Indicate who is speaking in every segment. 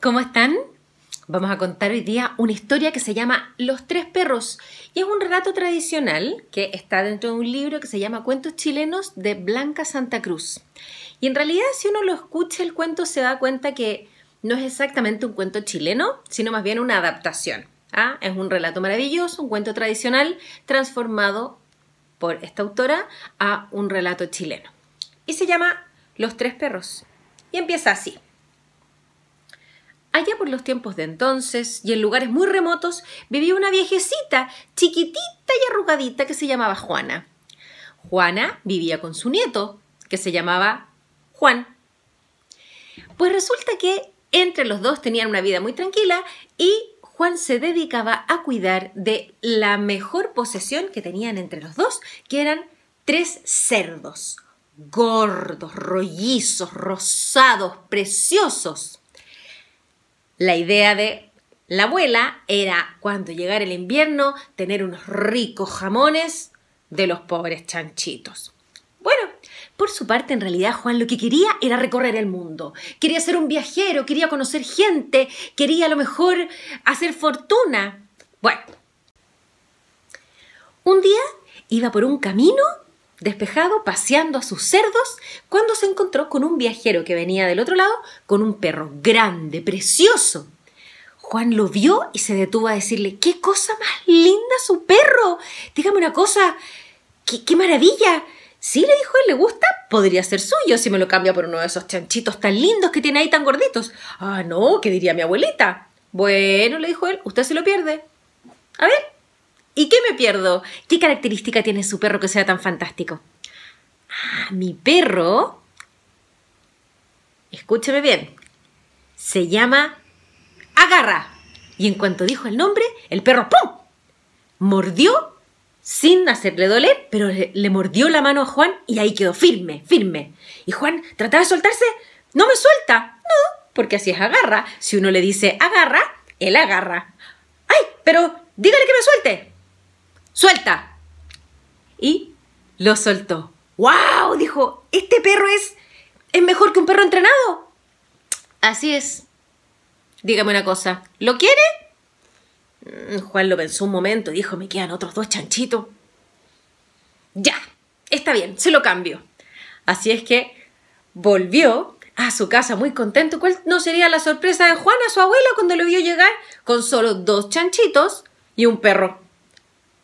Speaker 1: ¿Cómo están? Vamos a contar hoy día una historia que se llama Los tres perros y es un relato tradicional que está dentro de un libro que se llama Cuentos chilenos de Blanca Santa Cruz. Y en realidad si uno lo escucha el cuento se da cuenta que no es exactamente un cuento chileno, sino más bien una adaptación. ¿ah? Es un relato maravilloso, un cuento tradicional transformado por esta autora a un relato chileno. Y se llama Los tres perros. Y empieza así. Allá por los tiempos de entonces y en lugares muy remotos vivía una viejecita, chiquitita y arrugadita que se llamaba Juana. Juana vivía con su nieto, que se llamaba Juan. Pues resulta que entre los dos tenían una vida muy tranquila y Juan se dedicaba a cuidar de la mejor posesión que tenían entre los dos, que eran tres cerdos, gordos, rollizos, rosados, preciosos. La idea de la abuela era, cuando llegara el invierno, tener unos ricos jamones de los pobres chanchitos. Bueno, por su parte, en realidad Juan lo que quería era recorrer el mundo. Quería ser un viajero, quería conocer gente, quería a lo mejor hacer fortuna. Bueno, un día iba por un camino despejado paseando a sus cerdos cuando se encontró con un viajero que venía del otro lado con un perro grande, precioso. Juan lo vio y se detuvo a decirle, ¡qué cosa más linda su perro! Dígame una cosa, ¡qué, maravilla! Sí, le dijo él, le gusta, podría ser suyo si me lo cambia por uno de esos chanchitos tan lindos que tiene ahí tan gorditos. Ah, no, ¿qué diría mi abuelita? Bueno, le dijo él, usted se lo pierde. A ver, ¿Y qué me pierdo? ¿Qué característica tiene su perro que sea tan fantástico? Ah, mi perro, escúcheme bien, se llama Agarra. Y en cuanto dijo el nombre, el perro ¡pum! Mordió sin hacerle doler, pero le, le mordió la mano a Juan y ahí quedó firme, firme. Y Juan trataba de soltarse, no me suelta, no, porque así es agarra. Si uno le dice agarra, él agarra. ¡Ay! Pero dígale que me suelte suelta. Y lo soltó. ¡Wow! Dijo, este perro es, es mejor que un perro entrenado. Así es. Dígame una cosa, ¿lo quiere? Mm, Juan lo pensó un momento y dijo, me quedan otros dos chanchitos. Ya, está bien, se lo cambio. Así es que volvió a su casa muy contento. ¿Cuál no sería la sorpresa de Juan a su abuela, cuando lo vio llegar con solo dos chanchitos y un perro?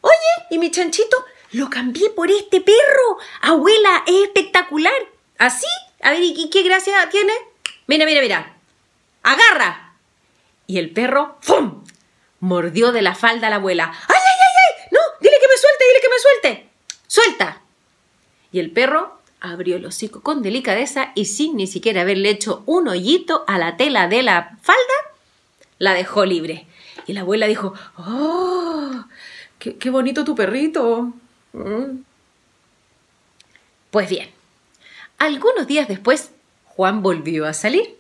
Speaker 1: Oye, ¿y mi chanchito? Lo cambié por este perro. Abuela, es espectacular. ¿Así? A ver, ¿y qué gracia tiene? Mira, mira, mira. Agarra. Y el perro, ¡fum! Mordió de la falda a la abuela. ¡Ay, ay, ay, ay! No, dile que me suelte, dile que me suelte. Suelta. Y el perro abrió el hocico con delicadeza y sin ni siquiera haberle hecho un hoyito a la tela de la falda, la dejó libre. Y la abuela dijo, ¡oh! qué, bonito tu perrito. Mm. Pues bien, algunos días después, Juan volvió a salir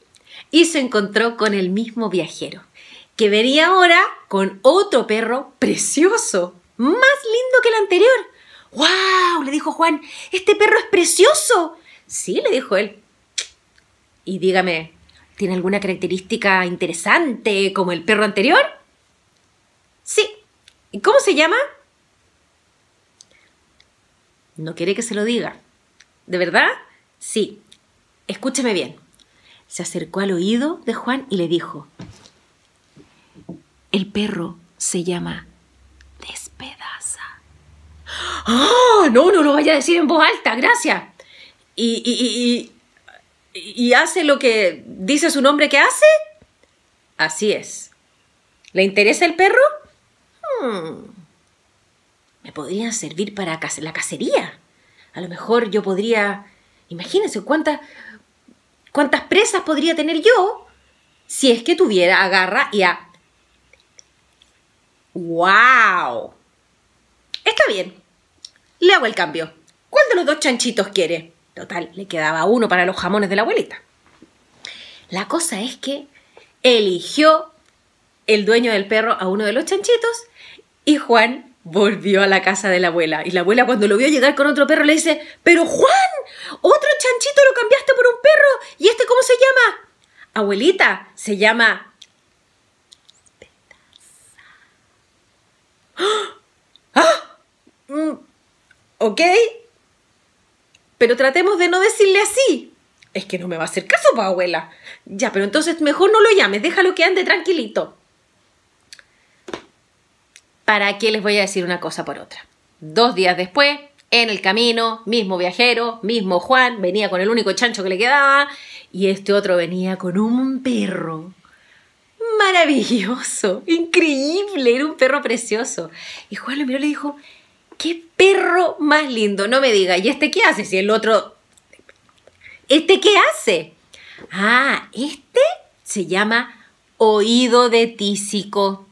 Speaker 1: y se encontró con el mismo viajero, que venía ahora con otro perro precioso, más lindo que el anterior. ¡Wow! le dijo Juan, este perro es precioso. Sí, le dijo él. Y dígame, ¿tiene alguna característica interesante como el perro anterior? Sí, cómo se llama? No quiere que se lo diga. ¿De verdad? Sí. Escúcheme bien. Se acercó al oído de Juan y le dijo, el perro se llama Despedaza. ¡Ah! No, no lo vaya a decir en voz alta, gracias. ¿Y, y hace lo que dice su nombre que hace? Así es. ¿Le interesa el perro? Hmm. me podrían servir para la cacería. A lo mejor yo podría... Imagínense cuántas, cuántas presas podría tener yo si es que tuviera agarra y a... ¡Wow! Está bien. Le hago el cambio. ¿Cuál de los dos chanchitos quiere? Total, le quedaba uno para los jamones de la abuelita. La cosa es que eligió el dueño del perro a uno de los chanchitos y Juan volvió a la casa de la abuela. Y la abuela cuando lo vio llegar con otro perro le dice, pero Juan, otro chanchito lo cambiaste por un perro. ¿Y este cómo se llama? Abuelita, se llama... ¡Ah! Mm, ¿Ok? Pero tratemos de no decirle así. Es que no me va a hacer caso, pa' abuela. Ya, pero entonces mejor no lo llames, déjalo que ande tranquilito. ¿Para qué les voy a decir una cosa por otra? Dos días después, en el camino, mismo viajero, mismo Juan, venía con el único chancho que le quedaba y este otro venía con un perro. Maravilloso, increíble, era un perro precioso. Y Juan lo miró y le dijo, qué perro más lindo, no me diga, ¿y este qué hace? Si el otro... ¿Este qué hace? Ah, este se llama oído de tísico.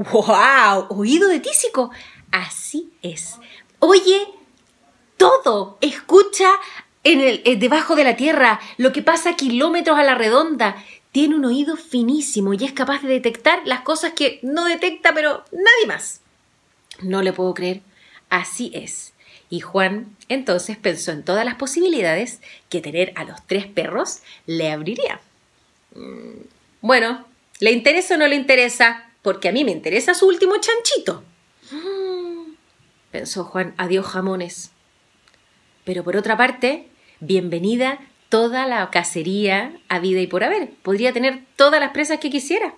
Speaker 1: ¡Wow! Oído de tísico. Así es. Oye todo, escucha en el, eh, debajo de la tierra lo que pasa kilómetros a la redonda. Tiene un oído finísimo y es capaz de detectar las cosas que no detecta, pero nadie más. No le puedo creer. Así es. Y Juan entonces pensó en todas las posibilidades que tener a los tres perros le abriría. Mm, bueno, ¿le interesa o no le interesa? porque a mí me interesa su último chanchito. Mm. pensó Juan, adiós jamones. Pero por otra parte, bienvenida toda la cacería a vida y por haber. Podría tener todas las presas que quisiera.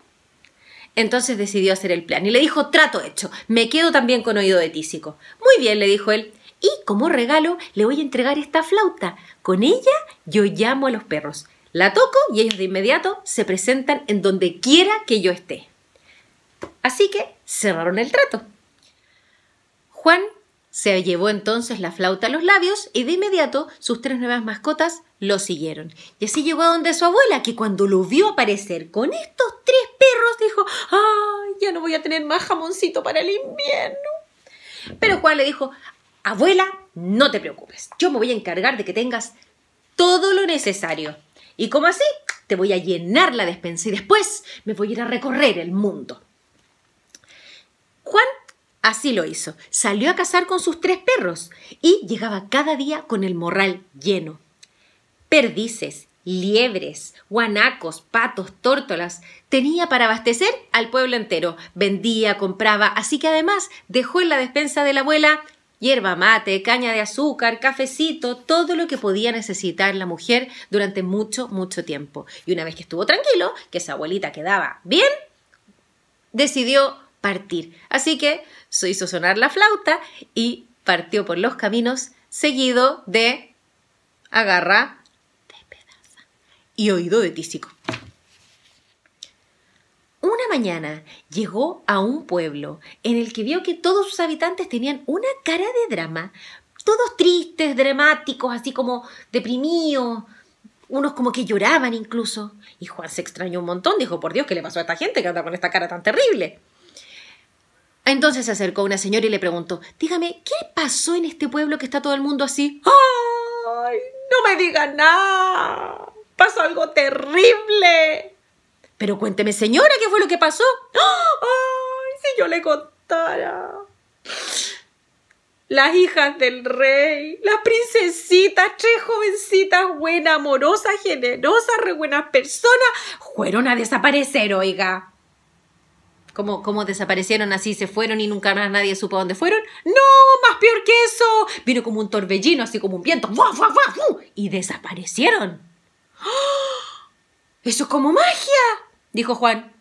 Speaker 1: Entonces decidió hacer el plan y le dijo, trato hecho, me quedo también con oído de tísico. Muy bien, le dijo él, y como regalo le voy a entregar esta flauta. Con ella yo llamo a los perros. La toco y ellos de inmediato se presentan en donde quiera que yo esté. Así que cerraron el trato. Juan se llevó entonces la flauta a los labios y de inmediato sus tres nuevas mascotas lo siguieron. Y así llegó a donde su abuela, que cuando lo vio aparecer con estos tres perros dijo, ¡ah! Ya no voy a tener más jamoncito para el invierno. Pero Juan le dijo, abuela, no te preocupes, yo me voy a encargar de que tengas todo lo necesario. Y como así, te voy a llenar la despensa y después me voy a ir a recorrer el mundo. Juan así lo hizo. Salió a cazar con sus tres perros y llegaba cada día con el morral lleno. Perdices, liebres, guanacos, patos, tórtolas. Tenía para abastecer al pueblo entero. Vendía, compraba, así que además dejó en la despensa de la abuela hierba mate, caña de azúcar, cafecito, todo lo que podía necesitar la mujer durante mucho, mucho tiempo. Y una vez que estuvo tranquilo, que esa abuelita quedaba bien, decidió partir. Así que se hizo sonar la flauta y partió por los caminos seguido de agarra, pedaza y oído de tísico. Una mañana llegó a un pueblo en el que vio que todos sus habitantes tenían una cara de drama, todos tristes, dramáticos, así como deprimidos, unos como que lloraban incluso. Y Juan se extrañó un montón, dijo, por Dios, ¿qué le pasó a esta gente que anda con esta cara tan terrible? Entonces se acercó una señora y le preguntó, dígame, ¿qué pasó en este pueblo que está todo el mundo así? ¡Ay! No me diga nada. Pasó algo terrible. Pero cuénteme, señora, ¿qué fue lo que pasó? ¡Ay! Si yo le contara. Las hijas del rey, las princesitas, tres jovencitas buenas, amorosas, generosas, re buenas personas, fueron a desaparecer, oiga. ¿Cómo, desaparecieron así? ¿Se fueron y nunca más nadie supo dónde fueron? ¡No! ¡Más peor que eso! Vino como un torbellino, así como un viento. Y desaparecieron. ¡Ah! ¡Eso es como magia! Dijo Juan.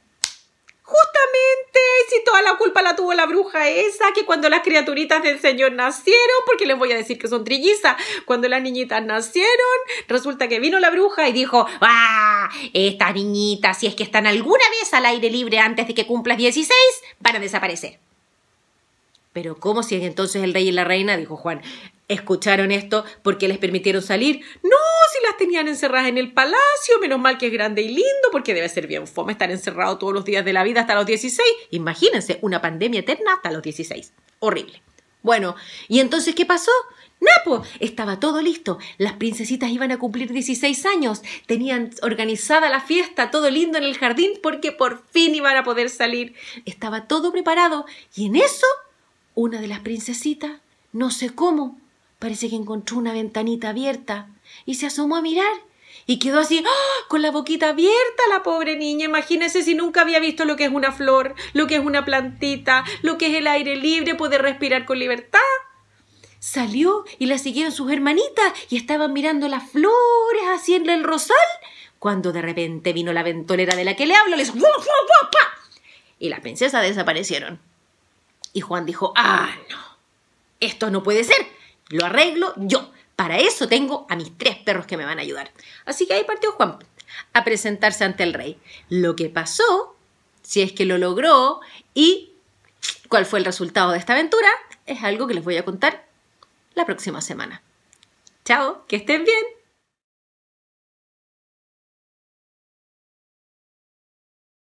Speaker 1: Justamente, si toda la culpa la tuvo la bruja esa, que cuando las criaturitas del Señor nacieron, porque les voy a decir que son trillizas, cuando las niñitas nacieron, resulta que vino la bruja y dijo, ¡ah! Estas niñitas, si es que están alguna vez al aire libre antes de que cumplas 16, van a desaparecer. Pero ¿cómo si entonces el rey y la reina? Dijo Juan escucharon esto porque les permitieron salir. No, si las tenían encerradas en el palacio, menos mal que es grande y lindo, porque debe ser bien fome estar encerrado todos los días de la vida hasta los 16. Imagínense, una pandemia eterna hasta los 16. Horrible. Bueno, ¿y entonces qué pasó? Napo, estaba todo listo. Las princesitas iban a cumplir 16 años. Tenían organizada la fiesta, todo lindo en el jardín, porque por fin iban a poder salir. Estaba todo preparado. Y en eso, una de las princesitas, no sé cómo, Parece que encontró una ventanita abierta y se asomó a mirar y quedó así, ¡ah! con la boquita abierta la pobre niña. Imagínese si nunca había visto lo que es una flor, lo que es una plantita, lo que es el aire libre, poder respirar con libertad. Salió y la siguieron sus hermanitas y estaban mirando las flores haciendo el rosal, cuando de repente vino la ventolera de la que le hablo, les y las princesas desaparecieron. Y Juan dijo, ah, no, esto no puede ser. Lo arreglo yo. Para eso tengo a mis tres perros que me van a ayudar. Así que ahí partió Juan a presentarse ante el rey. Lo que pasó, si es que lo logró, y cuál fue el resultado de esta aventura, es algo que les voy a contar la próxima semana. Chao, que estén bien.